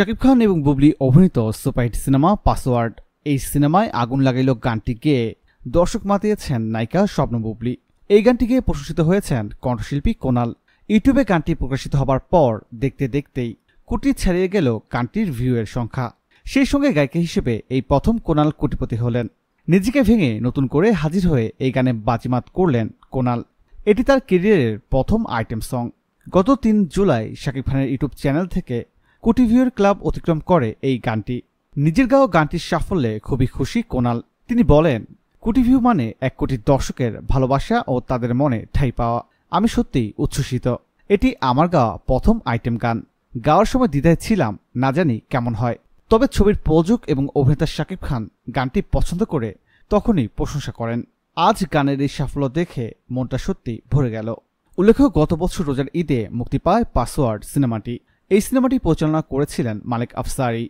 শাকিব খান এবং বুবলি অভিনীত superhit cinema password এই সিনেমায় আগুন লাগাইল গানটিকে দর্শক মাতিয়েছেন নায়িকা স্বপ্ন বুবলি এই গানটিকে প্রশংসিত হয়েছেন কণ্ঠশিল্পী কোনাল ইউটিউবে গানটি প্রকাশিত হবার পর দেখতে দেখতেই কোটি ছাড়িয়ে গেল গানটির ভিউয়ের সংখ্যা সেই সঙ্গে গায়িকা হিসেবে এই প্রথম কোনাল কোটিপতি হলেন নিজেকে ভেঙে নতুন করে হাজির হয়ে এই গানে বাজিমাত করলেন কোনাল এটি তার কেরিয়ারের প্রথম আইটেম সং গত তিন জুলাই শাকিব খানের ইউটিউব চ্যানেল থেকে কোটি ভিউর ক্লাব অতিক্রম করে এই গানটি নিজের গাও গানটির সাফল্যে খুবই খুশি কোনাল তিনি বলেন কোটি ভিউ মানে এক কোটি দর্শকের ভালোবাসা ও তাদের মনে ঠাঁই পাওয়া আমি সত্যিই উচ্ছ্বসিত এটি আমার গাওয়া প্রথম আইটেম গান গাওয়ার সময় দ্বিধায় ছিলাম না জানি কেমন হয় তবে ছবির প্রযোজক এবং অভিনেতা শাকিব খান গানটি পছন্দ করে তখনই প্রশংসা করেন আজ গানের এই সাফল্য দেখে মনটা সত্যি ভরে গেল উল্লেখ্য গত বছর রোজার ঈদে মুক্তি পায় পাসওয়ার্ড সিনেমাটি এই সিনেমাটি পরিচালনা করেছিলেন মালিক আফসারি